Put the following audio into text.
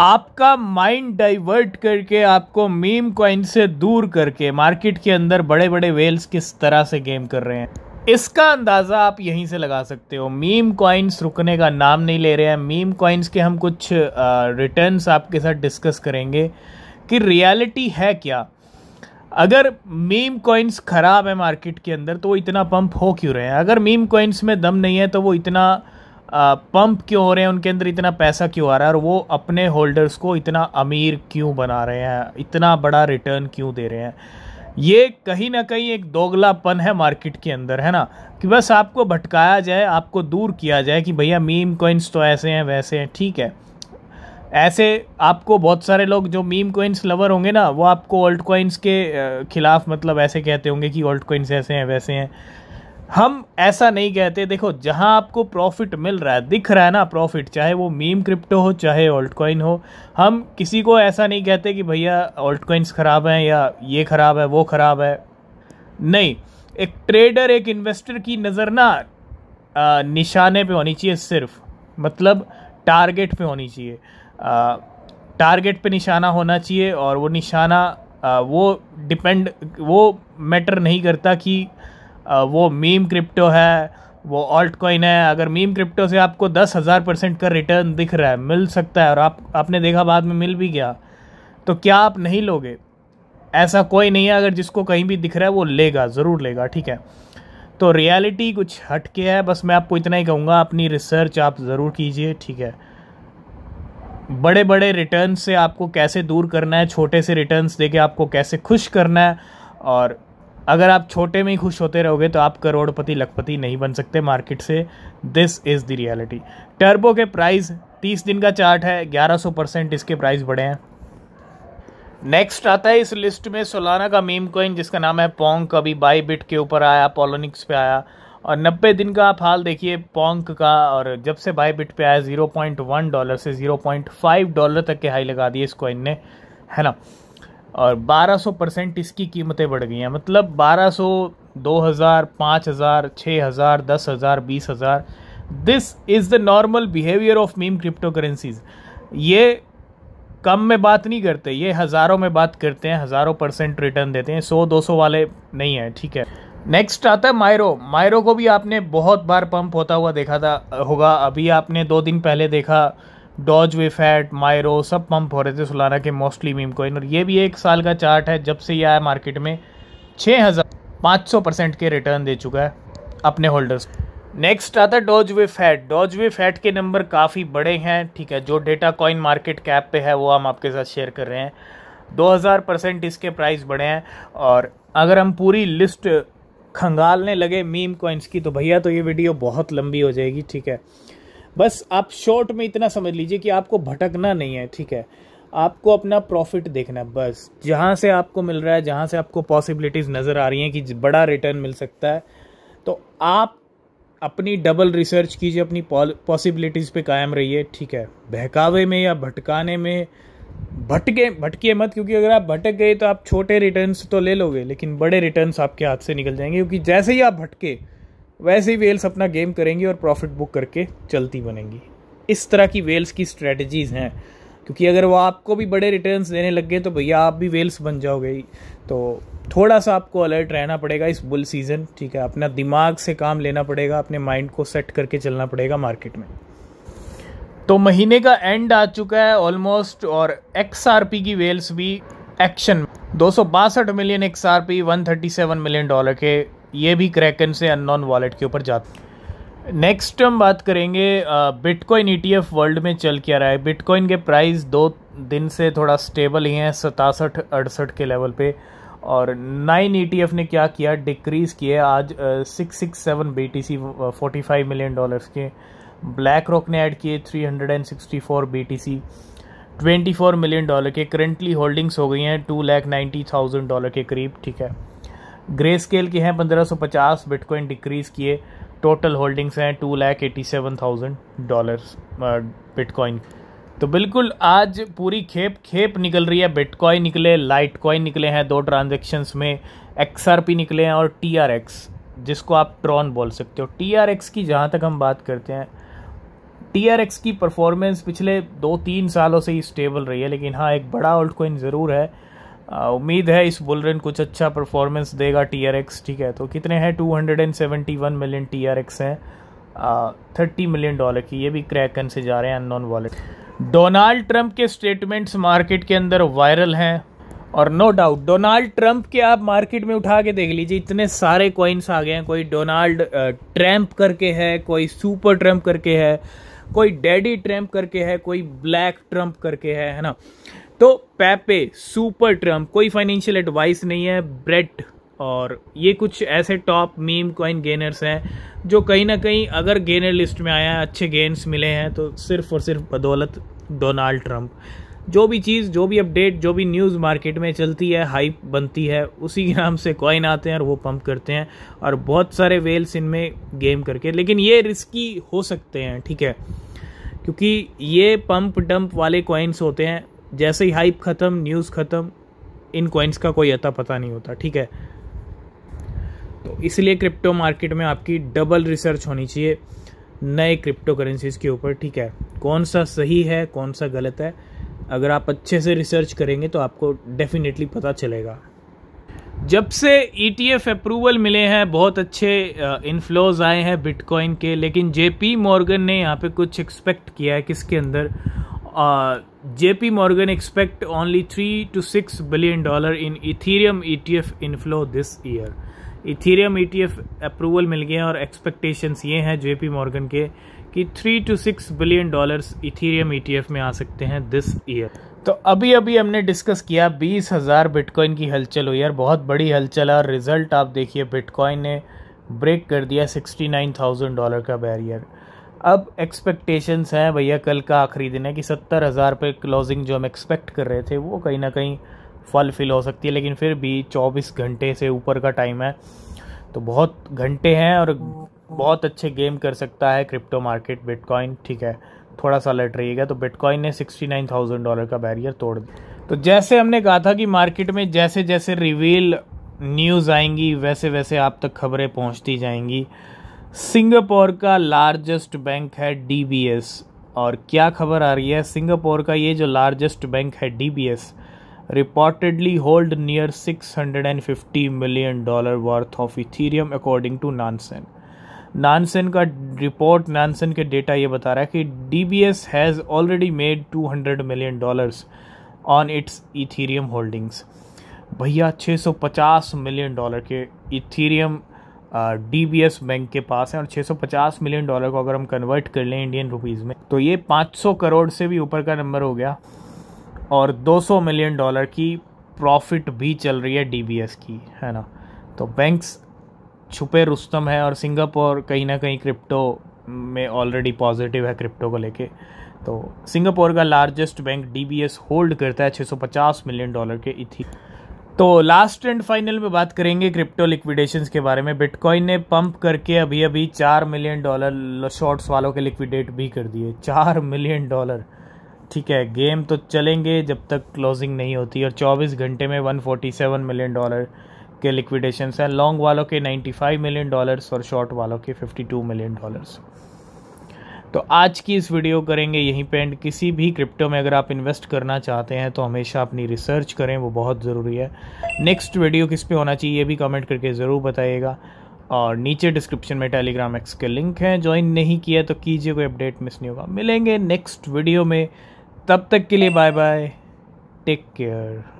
आपका mind divert करके आपको मीम कॉइन से दूर करके मार्केट के अंदर बड़े बड़े वेल्स किस तरह से गेम कर रहे हैं इसका अंदाज़ा आप यहीं से लगा सकते हो मीम कॉइन्स रुकने का नाम नहीं ले रहे हैं मीम कॉइन्स के हम कुछ रिटर्न आपके साथ डिस्कस करेंगे कि रियलिटी है क्या अगर मीम कॉइन्स ख़राब है मार्केट के अंदर तो वो इतना पंप हो क्यों रहे हैं अगर मीम कॉइन्स में दम नहीं है तो वो इतना पंप क्यों हो रहे हैं उनके अंदर इतना पैसा क्यों आ रहा है और वो अपने होल्डर्स को इतना अमीर क्यों बना रहे हैं इतना बड़ा रिटर्न क्यों दे रहे हैं ये कहीं ना कहीं एक दोगलापन है मार्केट के अंदर है ना कि बस आपको भटकाया जाए आपको दूर किया जाए कि भैया मीम कॉइन्स तो ऐसे हैं वैसे हैं ठीक है ऐसे आपको बहुत सारे लोग जो मीम कोइंस लवर होंगे ना वो आपको ओल्ड कोइंस के खिलाफ मतलब ऐसे कहते होंगे कि ओल्ड कोइंस ऐसे हैं वैसे हैं हम ऐसा नहीं कहते देखो जहां आपको प्रॉफिट मिल रहा है दिख रहा है ना प्रॉफिट चाहे वो मीम क्रिप्टो हो चाहे ऑल्ट कॉइन हो हम किसी को ऐसा नहीं कहते कि भैया ऑल्ट कॉइन्स ख़राब हैं या ये ख़राब है वो ख़राब है नहीं एक ट्रेडर एक इन्वेस्टर की नज़र ना निशाने पे होनी चाहिए सिर्फ मतलब टारगेट पे होनी चाहिए टारगेट पे निशाना होना चाहिए और वो निशाना आ, वो डिपेंड वो मैटर नहीं करता कि वो मीम क्रिप्टो है वो ऑल्ट कॉइन है अगर मीम क्रिप्टो से आपको दस हज़ार परसेंट का रिटर्न दिख रहा है मिल सकता है और आप आपने देखा बाद में मिल भी गया तो क्या आप नहीं लोगे ऐसा कोई नहीं है अगर जिसको कहीं भी दिख रहा है वो लेगा ज़रूर लेगा ठीक है तो रियलिटी कुछ हटके है बस मैं आपको इतना ही कहूँगा अपनी रिसर्च आप ज़रूर कीजिए ठीक है बड़े बड़े रिटर्न से आपको कैसे दूर करना है छोटे से रिटर्न्स देके आपको कैसे खुश करना है और अगर आप छोटे में ही खुश होते रहोगे तो आप करोड़पति लखपति नहीं बन सकते मार्केट से this is the reality turbo के प्राइस 30 दिन का चार्ट है 1100 परसेंट इसके प्राइस बढ़े हैं नेक्स्ट आता है इस लिस्ट में सोलाना का मीम कॉइन जिसका नाम है पोंग अभी बाई बिट के ऊपर आया पोलोनिक्स पे आया और 90 दिन का आप हाल देखिए पोंक का और जब से बाई बिट पे आया 0.1 डॉलर से 0.5 डॉलर तक के हाई लगा दिए इस कॉइन ने है ना और 1200 परसेंट इसकी कीमतें बढ़ गई हैं मतलब 1200 2000 5000 6000 10000 हजार this is the normal behaviour of meme cryptocurrencies ये कम में बात नहीं करते ये हज़ारों में बात करते हैं हज़ारों परसेंट रिटर्न देते हैं सौ दो सौ वाले नहीं है ठीक है नेक्स्ट आता है मायरो मायरो को भी आपने बहुत बार पंप होता हुआ देखा था होगा अभी आपने दो दिन पहले देखा डॉज वे फैट मायरो सब पंप हो रहे थे सोलाना के मोस्टली मीम कोइन और ये भी एक साल का चार्ट है जब से ये आया मार्केट में छः हज़ार पाँच सौ परसेंट के रिटर्न दे चुका है अपने होल्डर्स नेक्स्ट आता है dogwifhat dogwifhat के नंबर काफ़ी बड़े हैं ठीक है जो डेटा कॉइन मार्केट कैप पे है वो हम आपके साथ शेयर कर रहे हैं 2000 परसेंट इसके प्राइस बढ़े हैं और अगर हम पूरी लिस्ट खंगालने लगे मीम कॉइन्स की तो भैया तो ये वीडियो बहुत लंबी हो जाएगी ठीक है बस आप शॉर्ट में इतना समझ लीजिए कि आपको भटकना नहीं है ठीक है आपको अपना प्रॉफिट देखना है बस जहाँ से आपको मिल रहा है जहाँ से आपको पॉसिबिलिटीज़ नज़र आ रही हैं कि बड़ा रिटर्न मिल सकता है तो आप अपनी डबल रिसर्च कीजिए अपनी पॉसिबिलिटीज़ पे कायम रहिए ठीक है बहकावे में या भटकाने में भटके भटकिए मत क्योंकि अगर आप भटक गए तो आप छोटे रिटर्न्स तो ले लोगे लेकिन बड़े रिटर्न्स आपके हाथ से निकल जाएंगे क्योंकि जैसे ही आप भटके वैसे ही वेल्स अपना गेम करेंगी और प्रॉफिट बुक करके चलती बनेंगी इस तरह की वेल्स की स्ट्रेटजीज़ हैं क्योंकि अगर वो आपको भी बड़े रिटर्न्स देने लग गए तो भैया आप भी वेल्स बन जाओगे तो थोड़ा सा आपको अलर्ट रहना पड़ेगा इस बुल सीज़न ठीक है अपना दिमाग से काम लेना पड़ेगा अपने माइंड को सेट करके चलना पड़ेगा मार्केट में तो महीने का एंड आ चुका है ऑलमोस्ट और एक्स की वेल्स भी एक्शन दो million X R million dollar के ये भी क्रैकन से नॉन वॉलेट के ऊपर जाते नेक्स्ट हम बात करेंगे बिटकॉइन ईटीएफ वर्ल्ड में चल क्या रहा है बिटकॉइन के प्राइस दो दिन से थोड़ा स्टेबल ही हैं सतासठ अड़सठ के लेवल पे और नाइन ईटीएफ e ने क्या किया डिक्रीज़ किए आज six six seven B T C forty five million dollars के ब्लैक रॉक ने ऐड किए three hundred and sixty four B T C twenty four million dollar के करंटली होल्डिंग्स हो गई हैं two lakh ninety thousand dollar के करीब ठीक है ग्रे स्केल की हैं 1550 बिटकॉइन डिक्रीज़ किए टोटल होल्डिंग्स हैं two lakh eighty seven thousand dollar bitcoin तो बिल्कुल आज पूरी खेप खेप निकल रही है बिटकॉइन निकले लाइट कॉइन निकले हैं दो ट्रांजेक्शन्स में एक्सआरपी निकले हैं और टी जिसको आप ट्रॉन बोल सकते हो टी की जहाँ तक हम बात करते हैं टीआरएक्स की परफॉर्मेंस पिछले दो तीन सालों से ही स्टेबल रही है लेकिन हाँ एक बड़ा ऑल्ट कॉइन ज़रूर है उम्मीद है इस बुलरन कुछ अच्छा परफॉर्मेंस देगा टी आर एक्स ठीक है तो कितने हैं two hundred and seventy one million T R X हैं थर्टी मिलियन डॉलर की ये भी क्रैकन से जा रहे हैं अननोन वॉलेट डोनाल्ड ट्रंप के स्टेटमेंट्स मार्केट के अंदर वायरल हैं और नो डाउट डोनाल्ड ट्रंप के आप मार्केट में उठा के देख लीजिए इतने सारे कॉइन्स आ गए हैं कोई डोनाल्ड ट्रम्प करके है कोई सुपर ट्रम्प करके है कोई डैडी ट्रम्प करके है कोई ब्लैक ट्रम्प करके है है ना तो पैपे सुपर ट्रम्प कोई फाइनेंशियल एडवाइस नहीं है ब्रेट और ये कुछ ऐसे टॉप मीम कॉइन गेनर्स हैं जो कहीं ना कहीं अगर गेनर लिस्ट में आया है अच्छे गेन्स मिले हैं तो सिर्फ और सिर्फ बदौलत डोनाल्ड ट्रंप जो भी चीज़ जो भी अपडेट जो भी न्यूज़ मार्केट में चलती है हाइप बनती है उसी के नाम से कॉइन आते हैं और वो पंप करते हैं और बहुत सारे वेल्स इनमें गेम करके लेकिन ये रिस्की हो सकते हैं ठीक है क्योंकि ये पंप डंप वाले कॉइन्स होते हैं जैसे ही हाइप ख़त्म न्यूज़ ख़त्म इन कॉइन्स का कोई अता पता नहीं होता ठीक है तो इसलिए क्रिप्टो मार्केट में आपकी डबल रिसर्च होनी चाहिए नए क्रिप्टो करेंसीज़ के ऊपर ठीक है कौन सा सही है कौन सा गलत है अगर आप अच्छे से रिसर्च करेंगे तो आपको डेफिनेटली पता चलेगा जब से ई e अप्रूवल मिले हैं बहुत अच्छे इनफ्लोज आए हैं बिटकॉइन के लेकिन जे पी मॉर्गन ने यहाँ पे कुछ एक्सपेक्ट किया है किसके अंदर Morgan uh, expect Morgan three two six billion dollar in dollar E T F inflow this year Ethereum F approval मिल गए हैं और एक्सपेक्टेशंस ये हैं जेपी मॉर्गन के कि three two six billion dollars Ethereum F में आ सकते हैं दिस ईयर तो अभी अभी हमने डिस्कस किया बीस हज़ार बिटकॉइन की हलचल हुई यार बहुत बड़ी हलचल है और रिजल्ट आप देखिए बिटकॉइन ने ब्रेक कर दिया सिक्सटी नाइन थाउजेंड डॉलर का बैरियर अब एक्सपेक्टेशंस हैं भैया कल का आखिरी दिन है कि सत्तर हज़ार रुपये क्लोजिंग जो हम एक्सपेक्ट कर रहे थे वो कहीं ना कहीं फल फिल हो सकती है लेकिन फिर भी चौबीस घंटे से ऊपर का टाइम है तो बहुत घंटे हैं और बहुत अच्छे गेम कर सकता है क्रिप्टो मार्केट बिटकॉइन ठीक है थोड़ा सा लेट रहिएगा तो बिटकॉइन ने सिक्सटी नाइन थाउजेंड डॉलर का बैरियर तोड़ दिया तो जैसे हमने कहा था कि मार्केट में जैसे जैसे रिवील न्यूज़ आएंगी वैसे वैसे आप तक खबरें पहुंचती जाएंगी सिंगापुर का लार्जेस्ट बैंक है डी और क्या खबर आ रही है सिंगापुर का ये जो लार्जेस्ट बैंक है is reportedly hold near 650 million dollar worth of Ethereum according to Nansen Nansen का रिपोर्ट नानसेन के डेटा ये बता रहा है कि D B S has already made 200 million dollars on its Ethereum holdings भैया 650 मिलियन डॉलर के Ethereum D B S bank के पास है और 650 मिलियन डॉलर को अगर हम कन्वर्ट कर लें इंडियन रुपीज़ में तो ये 500 करोड़ से भी ऊपर का नंबर हो गया और 200 मिलियन डॉलर की प्रॉफिट भी चल रही है डी बी एस की है ना तो बैंक्स छुपे रुस्तम है और सिंगापुर कहीं ना कहीं क्रिप्टो में ऑलरेडी पॉजिटिव है क्रिप्टो को लेके तो सिंगापुर का लार्जेस्ट बैंक डी होल्ड करता है 650 मिलियन डॉलर के इथी तो लास्ट एंड फाइनल में बात करेंगे क्रिप्टो लिक्विडेशन के बारे में बिटकॉइन ने पंप करके अभी अभी चार मिलियन डॉलर शॉर्ट्स वालों के लिक्विडेट भी कर दिए चार मिलियन डॉलर ठीक है गेम तो चलेंगे जब तक क्लोजिंग नहीं होती और 24 घंटे में 147 मिलियन डॉलर के लिक्विडेशन हैं लॉन्ग वालों के 95 मिलियन डॉलर्स और शॉर्ट वालों के 52 मिलियन डॉलर्स तो आज की इस वीडियो करेंगे यहीं पेंट किसी भी क्रिप्टो में अगर आप इन्वेस्ट करना चाहते हैं तो हमेशा अपनी रिसर्च करें वो बहुत ज़रूरी है नेक्स्ट वीडियो किस पे होना चाहिए ये भी कमेंट करके ज़रूर बताइएगा और नीचे डिस्क्रिप्शन में टेलीग्राम एक्स के लिंक हैं ज्वाइन नहीं किया तो कीजिए कोई अपडेट मिस नहीं होगा मिलेंगे नेक्स्ट वीडियो में तब तक के लिए बाय बाय टेक केयर